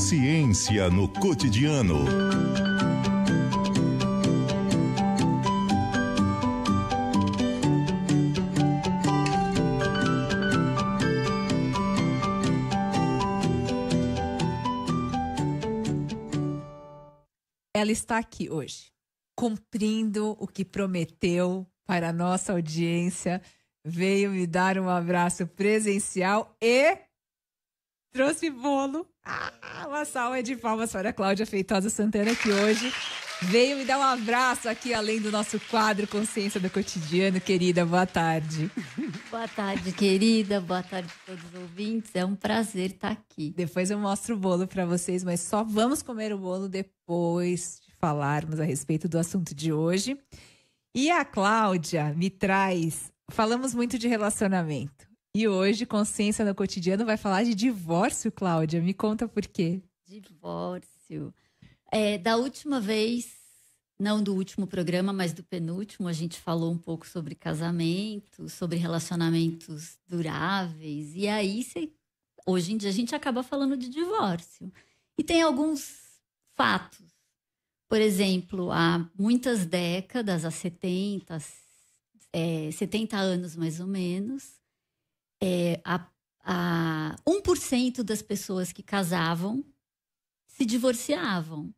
Ciência no Cotidiano. Ela está aqui hoje, cumprindo o que prometeu para a nossa audiência. Veio me dar um abraço presencial e trouxe bolo ah, uma salva de palmas para a Cláudia Feitosa Santana, que hoje veio me dar um abraço aqui, além do nosso quadro Consciência do Cotidiano. Querida, boa tarde. Boa tarde, querida. Boa tarde a todos os ouvintes. É um prazer estar aqui. Depois eu mostro o bolo para vocês, mas só vamos comer o bolo depois de falarmos a respeito do assunto de hoje. E a Cláudia me traz. Falamos muito de relacionamento. E hoje, Consciência no Cotidiano vai falar de divórcio, Cláudia. Me conta por quê. Divórcio. É, da última vez, não do último programa, mas do penúltimo, a gente falou um pouco sobre casamento, sobre relacionamentos duráveis. E aí, cê, hoje em dia, a gente acaba falando de divórcio. E tem alguns fatos. Por exemplo, há muitas décadas, há 70, é, 70 anos mais ou menos, é, a, a 1% das pessoas que casavam se divorciavam.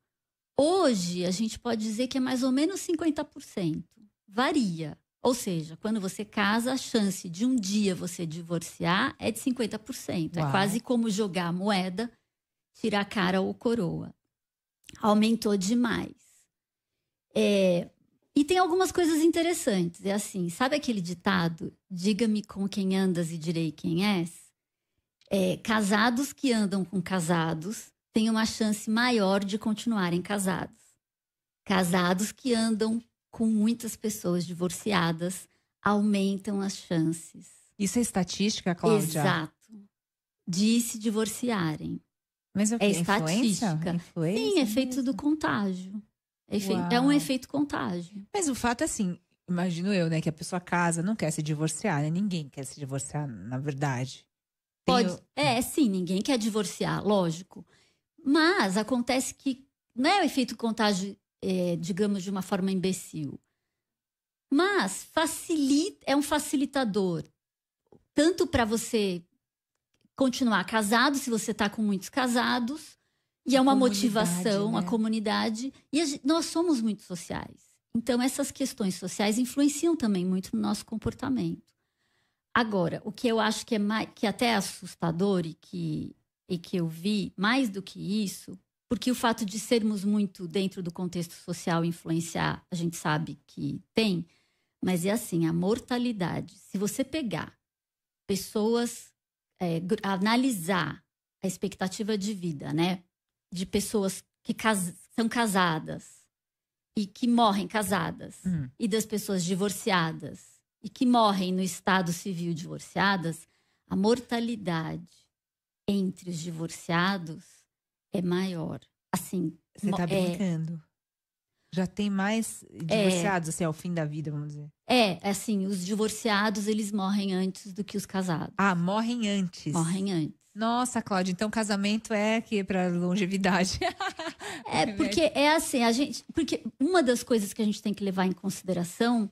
Hoje, a gente pode dizer que é mais ou menos 50%. Varia. Ou seja, quando você casa, a chance de um dia você divorciar é de 50%. É Uau. É quase como jogar a moeda, tirar a cara ou coroa. Aumentou demais. É, e tem algumas coisas interessantes. É assim, sabe aquele ditado? Diga-me com quem andas e direi quem és? É, casados que andam com casados têm uma chance maior de continuarem casados. Casados que andam com muitas pessoas divorciadas aumentam as chances. Isso é estatística, Cláudia? Exato. De se divorciarem. Mas o que? É estatística. Influência? Sim, é do contágio é um efeito contágio. Mas o fato é assim, imagino eu, né, que a pessoa casa, não quer se divorciar, né? Ninguém quer se divorciar, na verdade. Pode, é, sim, ninguém quer divorciar, lógico. Mas acontece que não é o efeito contágio, é, digamos, de uma forma imbecil. Mas facilita, é um facilitador tanto para você continuar casado, se você está com muitos casados, e é uma motivação, né? a comunidade. E a gente, nós somos muito sociais. Então, essas questões sociais influenciam também muito no nosso comportamento. Agora, o que eu acho que é mais, que é até é assustador e que, e que eu vi, mais do que isso, porque o fato de sermos muito dentro do contexto social influenciar, a gente sabe que tem, mas é assim, a mortalidade. Se você pegar pessoas, é, analisar a expectativa de vida, né? de pessoas que cas são casadas e que morrem casadas hum. e das pessoas divorciadas e que morrem no estado civil divorciadas, a mortalidade entre os divorciados é maior. Assim, você tá é brincando. É... Já tem mais divorciados, é, assim, ao fim da vida, vamos dizer. É, assim, os divorciados, eles morrem antes do que os casados. Ah, morrem antes. Morrem antes. Nossa, Cláudia, então casamento é que para longevidade. é porque é assim, a gente, porque uma das coisas que a gente tem que levar em consideração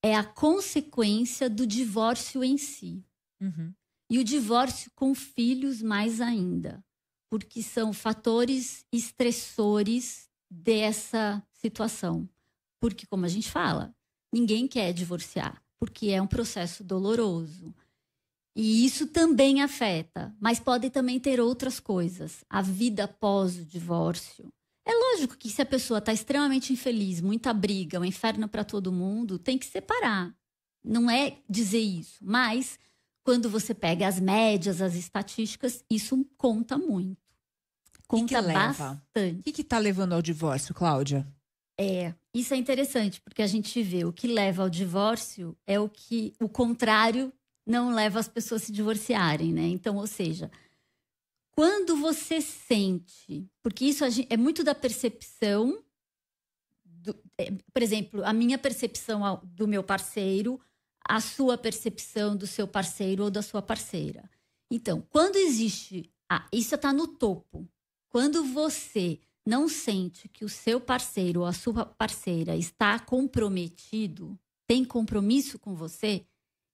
é a consequência do divórcio em si. Uhum. E o divórcio com filhos mais ainda, porque são fatores estressores dessa situação. Porque como a gente fala, ninguém quer divorciar, porque é um processo doloroso. E isso também afeta, mas pode também ter outras coisas. A vida após o divórcio. É lógico que se a pessoa está extremamente infeliz, muita briga, um inferno para todo mundo, tem que separar. Não é dizer isso, mas quando você pega as médias, as estatísticas, isso conta muito. Conta que que bastante. O que está levando ao divórcio, Cláudia? É, isso é interessante, porque a gente vê o que leva ao divórcio é o que o contrário não leva as pessoas a se divorciarem, né? Então, ou seja, quando você sente, porque isso é muito da percepção, do, é, por exemplo, a minha percepção do meu parceiro, a sua percepção do seu parceiro ou da sua parceira. Então, quando existe, ah, isso está no topo. Quando você não sente que o seu parceiro ou a sua parceira está comprometido, tem compromisso com você,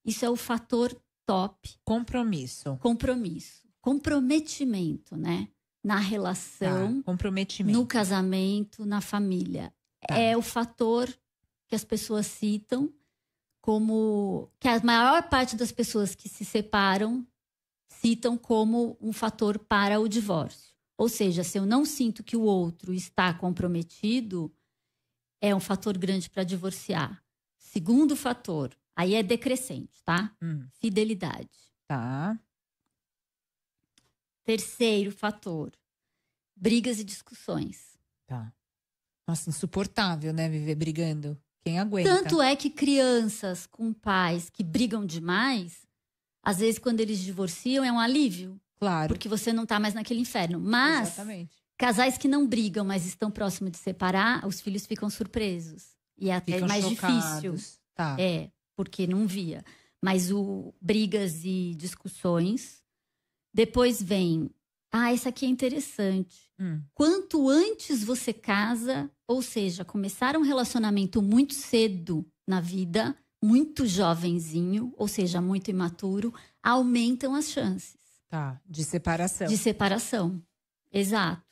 isso é o fator top. Compromisso. Compromisso. Comprometimento, né? Na relação, tá, comprometimento. no casamento, na família. Tá. É o fator que as pessoas citam como que a maior parte das pessoas que se separam citam como um fator para o divórcio. Ou seja, se eu não sinto que o outro está comprometido, é um fator grande para divorciar. Segundo fator, Aí é decrescente, tá? Hum. Fidelidade. Tá. Terceiro fator: brigas e discussões. Tá. Nossa, insuportável, né? Viver brigando. Quem aguenta? Tanto é que crianças com pais que brigam demais, às vezes quando eles divorciam é um alívio. Claro. Porque você não tá mais naquele inferno. Mas Exatamente. casais que não brigam, mas estão próximos de separar, os filhos ficam surpresos. E é até ficam mais chocados. difícil. Tá. É porque não via. Mas o brigas e discussões. Depois vem, ah, essa aqui é interessante. Hum. Quanto antes você casa, ou seja, começar um relacionamento muito cedo na vida, muito jovenzinho, ou seja, muito imaturo, aumentam as chances. Tá, de separação. De separação. Exato.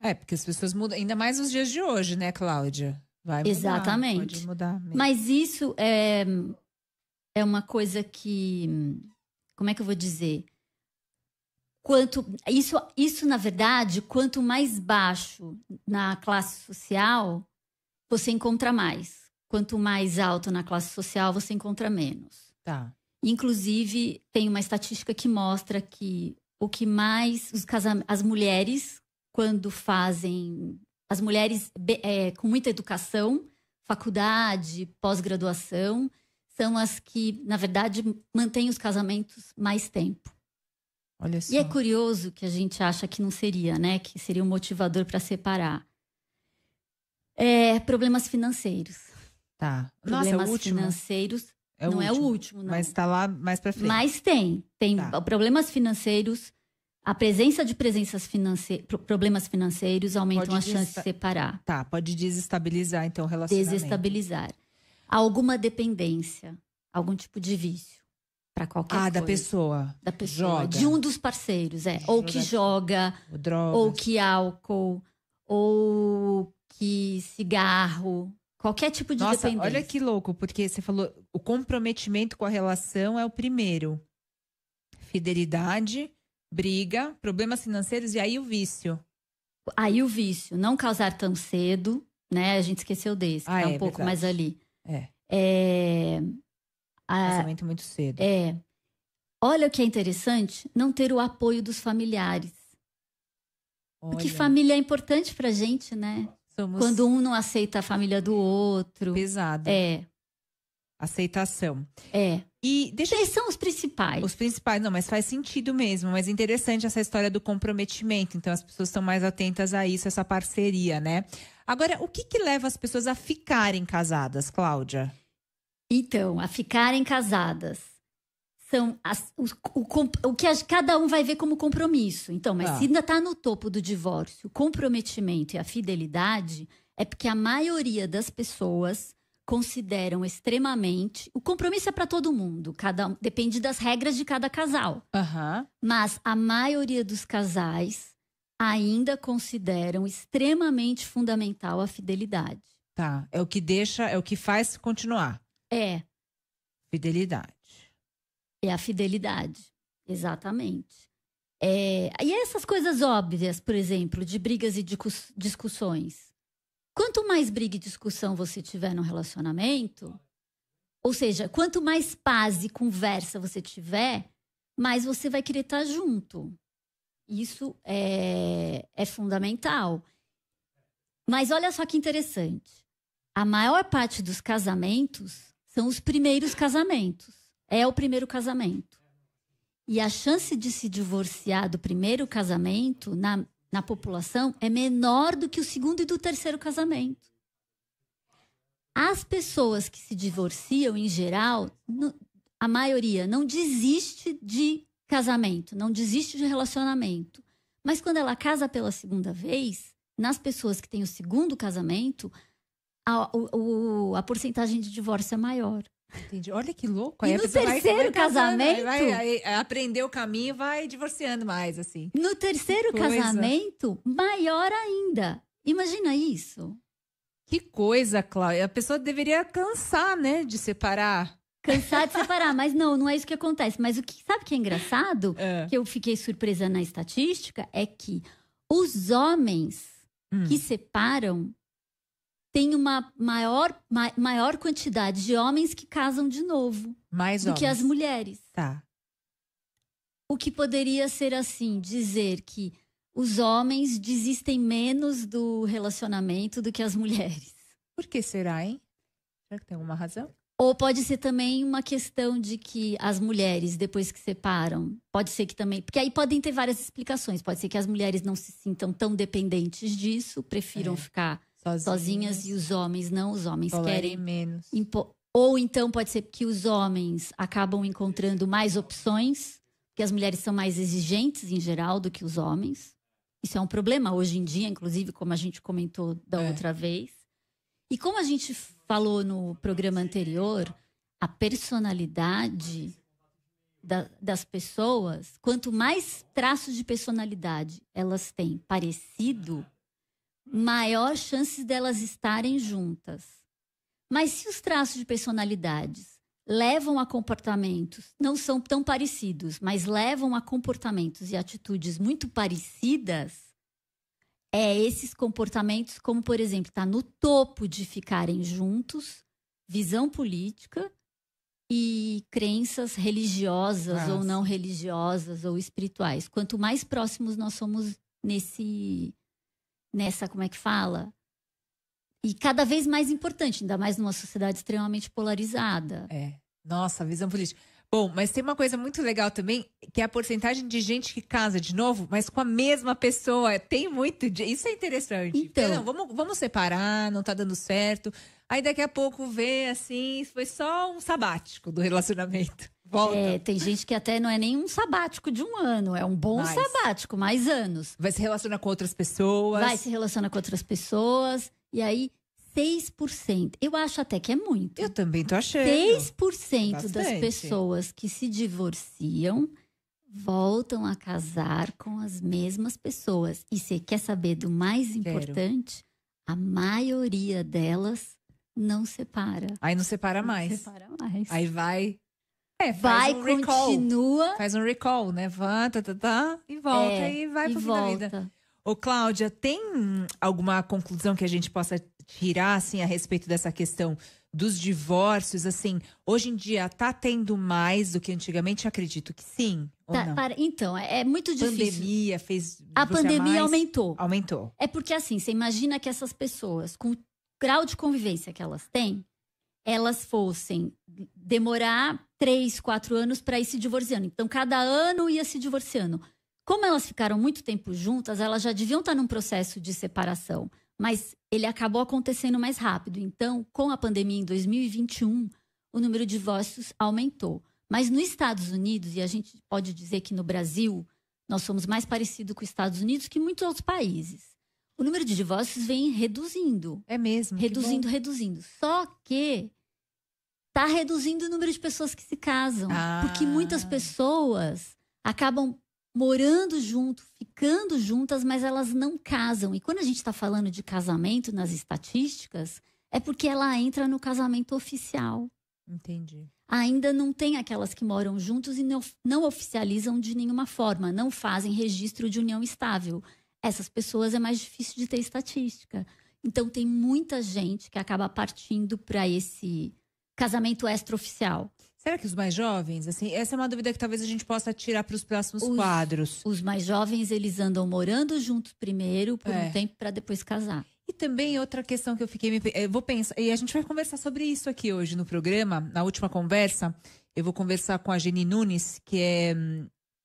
É, porque as pessoas mudam, ainda mais nos dias de hoje, né, Cláudia? Vai mudar, Exatamente. Mudar Mas isso é, é uma coisa que. Como é que eu vou dizer? Quanto. Isso, isso, na verdade, quanto mais baixo na classe social, você encontra mais. Quanto mais alto na classe social, você encontra menos. Tá. Inclusive, tem uma estatística que mostra que o que mais os casam, as mulheres, quando fazem. As mulheres é, com muita educação, faculdade, pós-graduação, são as que, na verdade, mantêm os casamentos mais tempo. Olha só. E é curioso que a gente acha que não seria, né? Que seria um motivador para separar. É, problemas financeiros. Tá. É problemas Nossa, né? financeiros. É não último, é o último, não. Mas está lá mais para frente. Mas tem. Tem tá. problemas financeiros. A presença de presenças financeiras, problemas financeiros aumentam pode a chance de separar. Tá, pode desestabilizar então o relacionamento. Desestabilizar alguma dependência, algum tipo de vício para qualquer ah, coisa. Ah, da pessoa. Da pessoa. Joga. De um dos parceiros, é. Joga. Ou que joga, Drogas. ou que álcool, ou que cigarro. Qualquer tipo de Nossa, dependência. Olha que louco, porque você falou o comprometimento com a relação é o primeiro. Fidelidade, briga, problemas financeiros e aí o vício. Aí o vício, não causar tão cedo, né? A gente esqueceu desse, ah, tá é, um pouco verdade. mais ali. É. é a, Casamento muito cedo. É. Olha o que é interessante, não ter o apoio dos familiares. Olha. Porque família é importante pra gente, né? Somos... Quando um não aceita a família do outro. Pesado. É. Aceitação. É. E deixa Eles são os principais. Os principais, não, mas faz sentido mesmo. Mas interessante essa história do comprometimento. Então as pessoas estão mais atentas a isso, essa parceria, né? Agora, o que, que leva as pessoas a ficarem casadas, Cláudia? Então, a ficarem casadas são as, o, o, o, que a, cada um vai ver como compromisso. Então, mas ah. se ainda está no topo do divórcio, o comprometimento e a fidelidade, é porque a maioria das pessoas consideram extremamente. O compromisso é para todo mundo, cada depende das regras de cada casal. Uhum. Mas a maioria dos casais ainda consideram extremamente fundamental a fidelidade. Tá, é o que deixa, é o que faz continuar. É. Fidelidade. É a fidelidade, exatamente. É, e essas coisas óbvias, por exemplo, de brigas e de discussões. Quanto mais briga e discussão você tiver no relacionamento, ou seja, quanto mais paz e conversa você tiver, mais você vai querer estar tá junto. Isso é, é fundamental. Mas olha só que interessante. A maior parte dos casamentos são os primeiros casamentos. É o primeiro casamento. E a chance de se divorciar do primeiro casamento na, na população é menor do que o segundo e do terceiro casamento. As pessoas que se divorciam, em geral, a maioria não desiste de casamento, não desiste de relacionamento. Mas quando ela casa pela segunda vez, nas pessoas que têm o segundo casamento, a, o, a porcentagem de divórcio é maior. Entendi. Olha que louco. Aí e no terceiro vai, casamento. Casando, vai, vai aprender o caminho e vai divorciando mais, assim. No terceiro casamento, maior ainda. Imagina isso. Que coisa, Cláudia. A pessoa deveria cansar, né, de separar cansar de separar. Mas não, não é isso que acontece. Mas o que sabe que é engraçado? É. Que eu fiquei surpresa na estatística é que os homens hum. que separam têm uma maior, ma maior quantidade de homens que casam de novo Mais do homens. que as mulheres. Tá. O que poderia ser assim, dizer que os homens desistem menos do relacionamento do que as mulheres. Por que será, hein? Será que tem alguma razão? Ou pode ser também uma questão de que as mulheres, depois que separam, pode ser que também. Porque aí podem ter várias explicações. Pode ser que as mulheres não se sintam tão dependentes disso, prefiram é. ficar sozinhas. sozinhas. e os homens não. Os homens Polarem querem. menos. Impo... Ou então pode ser que os homens acabam encontrando mais opções, que as mulheres são mais exigentes em geral do que os homens. Isso é um problema hoje em dia, inclusive, como a gente comentou da é. outra vez. E como a gente falou no programa anterior, a personalidade da, das pessoas, quanto mais traços de personalidade elas têm parecido, maior chances delas estarem juntas. Mas se os traços de personalidades levam a comportamentos, não são tão parecidos, mas levam a comportamentos e atitudes muito parecidas, é, esses comportamentos, como por exemplo, estar tá no topo de ficarem juntos, visão política e crenças religiosas ou não religiosas ou espirituais. Quanto mais próximos nós somos nesse nessa como é que fala? E cada vez mais importante, ainda mais numa sociedade extremamente polarizada. É. Nossa, visão política. Bom, mas tem uma coisa muito legal também, que é a porcentagem de gente que casa de novo, mas com a mesma pessoa. Tem muito. De... Isso é interessante. Então, não, vamos, vamos separar, não tá dando certo. Aí daqui a pouco vê assim, foi só um sabático do relacionamento. Volta. É, tem gente que até não é nem um sabático de um ano, é um bom mais. sabático, mais anos. Vai se relacionar com outras pessoas. Vai se relacionar com outras pessoas. E aí 6%. Eu acho até que é muito. Eu também tô achando. 6% Bastante. das pessoas que se divorciam voltam a casar com as mesmas pessoas. E você quer saber do mais importante? Quero. A maioria delas não separa. Aí não separa não mais. Separa mais. Aí vai é, vai, um continua. Recall, faz um recall, né? Vai, tá, tá, tá, e volta é, e vai pro e fim volta. da vida. Ô, Cláudia, tem alguma conclusão que a gente possa tirar assim, a respeito dessa questão dos divórcios, assim, hoje em dia tá tendo mais do que antigamente? Acredito que sim. Tá, para, então, é, é muito difícil. a Pandemia fez. A pandemia mais? aumentou. Aumentou. É porque assim, você imagina que essas pessoas, com o grau de convivência que elas têm, elas fossem demorar três, quatro anos para ir se divorciando. Então, cada ano ia se divorciando. Como elas ficaram muito tempo juntas, elas já deviam estar tá num processo de separação mas ele acabou acontecendo mais rápido. Então, com a pandemia em 2021, o número de divórcios aumentou. Mas nos Estados Unidos, e a gente pode dizer que no Brasil, nós somos mais parecidos com os Estados Unidos que muitos outros países. O número de divórcios vem reduzindo. É mesmo. Reduzindo, reduzindo. Só que está reduzindo o número de pessoas que se casam. Ah. Porque muitas pessoas acabam morando junto, ficando juntas, mas elas não casam. E quando a gente está falando de casamento nas estatísticas, é porque ela entra no casamento oficial. Entendi. Ainda não tem aquelas que moram juntos e não, não oficializam de nenhuma forma, não fazem registro de união estável. Essas pessoas é mais difícil de ter estatística. Então tem muita gente que acaba partindo para esse casamento extraoficial. Será que os mais jovens, assim, essa é uma dúvida que talvez a gente possa tirar para os próximos quadros. Os mais jovens, eles andam morando juntos primeiro por é. um tempo para depois casar. E também outra questão que eu fiquei me eu vou pensar, e a gente vai conversar sobre isso aqui hoje no programa, na última conversa, eu vou conversar com a Jenny Nunes, que é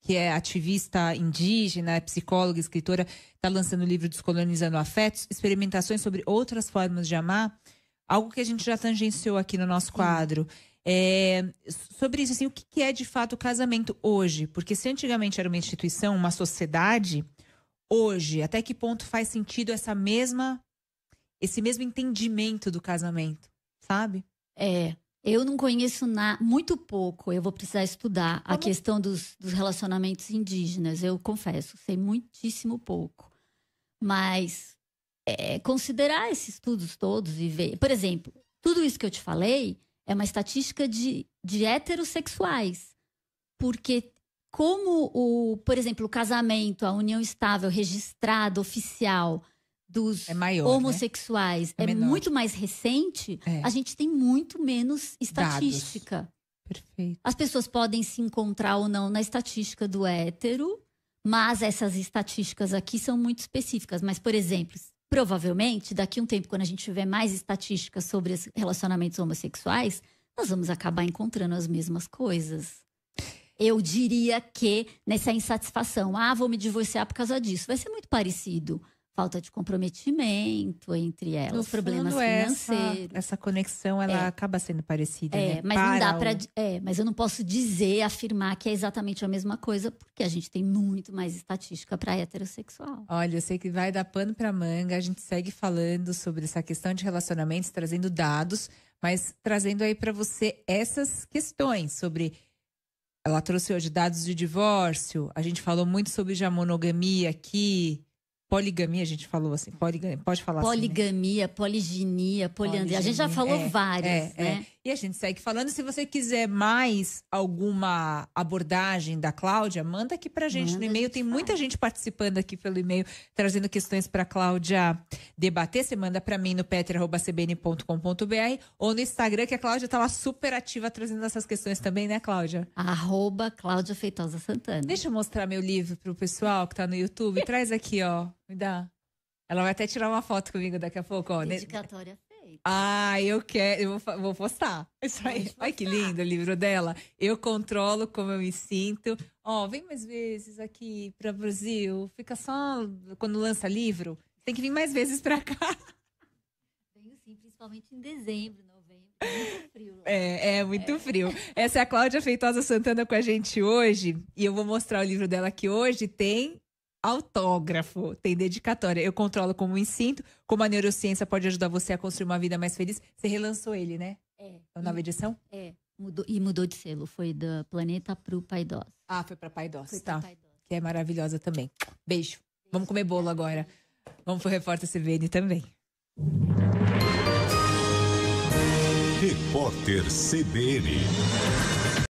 que é ativista indígena, é psicóloga, escritora, está lançando o livro Descolonizando Afetos, experimentações sobre outras formas de amar, algo que a gente já tangenciou aqui no nosso Sim. quadro. É, sobre isso, assim, o que é de fato o casamento hoje? Porque se antigamente era uma instituição, uma sociedade, hoje, até que ponto faz sentido essa mesma, esse mesmo entendimento do casamento, sabe? É, eu não conheço na, muito pouco. Eu vou precisar estudar Como? a questão dos, dos, relacionamentos indígenas. Eu confesso, sei muitíssimo pouco. Mas é, considerar esses estudos todos e ver. Por exemplo, tudo isso que eu te falei é uma estatística de, de heterossexuais. Porque como o, por exemplo, o casamento, a união estável registrada, oficial dos é maior, né? homossexuais né? é, é muito mais recente, é. a gente tem muito menos estatística. Dados. Perfeito. As pessoas podem se encontrar ou não na estatística do hétero, mas essas estatísticas aqui são muito específicas. Mas, por exemplo, provavelmente, daqui a um tempo, quando a gente tiver mais estatísticas sobre relacionamentos homossexuais, nós vamos acabar encontrando as mesmas coisas. Eu diria que nessa insatisfação, ah, vou me divorciar por causa disso, vai ser muito parecido falta de comprometimento entre elas, no problemas financeiros. Essa, essa conexão ela é. acaba sendo parecida, é, né? Mas para não dá para, é, mas eu não posso dizer, afirmar que é exatamente a mesma coisa, porque a gente tem muito mais estatística para heterossexual. Olha, eu sei que vai dar pano para manga, a gente segue falando sobre essa questão de relacionamentos, trazendo dados, mas trazendo aí para você essas questões sobre ela trouxe hoje dados de divórcio, a gente falou muito sobre já monogamia aqui, Poligamia, a gente falou assim, poligamia, pode falar Poligamia, assim, né? poliginia, poliandria, a gente já falou é, várias, é, é. né? É a gente segue falando. Se você quiser mais alguma abordagem da Cláudia, manda aqui pra gente manda no e-mail. Tem muita gente participando aqui pelo e-mail, trazendo questões pra Cláudia debater. Você manda pra mim no petre.cbn.com.br ou no Instagram, que a Cláudia tá lá super ativa trazendo essas questões também, né, Cláudia? Arroba Cláudia Feitosa Santana. Deixa eu mostrar meu livro pro pessoal que tá no YouTube. Traz aqui, ó. Me dá. Ela vai até tirar uma foto comigo daqui a pouco, ó. Dedicatória ah, eu quero, eu vou, vou postar. Isso aí. Ai, Olha que lindo o livro dela. Eu controlo como eu me sinto. Ó, oh, vem mais vezes aqui para o Brasil. Fica só quando lança livro. Tem que vir mais vezes para cá. Venho sim, principalmente em dezembro, tá muito frio. É, é muito é. frio. Essa é a Cláudia Feitosa Santana com a gente hoje. E eu vou mostrar o livro dela que hoje tem autógrafo, tem dedicatória. Eu controlo como instinto, como a neurociência pode ajudar você a construir uma vida mais feliz. Você relançou ele, né? É. É nova edição? É. Mudou, e mudou de selo. Foi da Planeta pro Paidós. Ah, foi pra Paidós. Foi tá. Pai Paidós. Que é maravilhosa também. Beijo. Beijo. Vamos comer bolo agora. Vamos pro Repórter CBN também. Repórter CBN.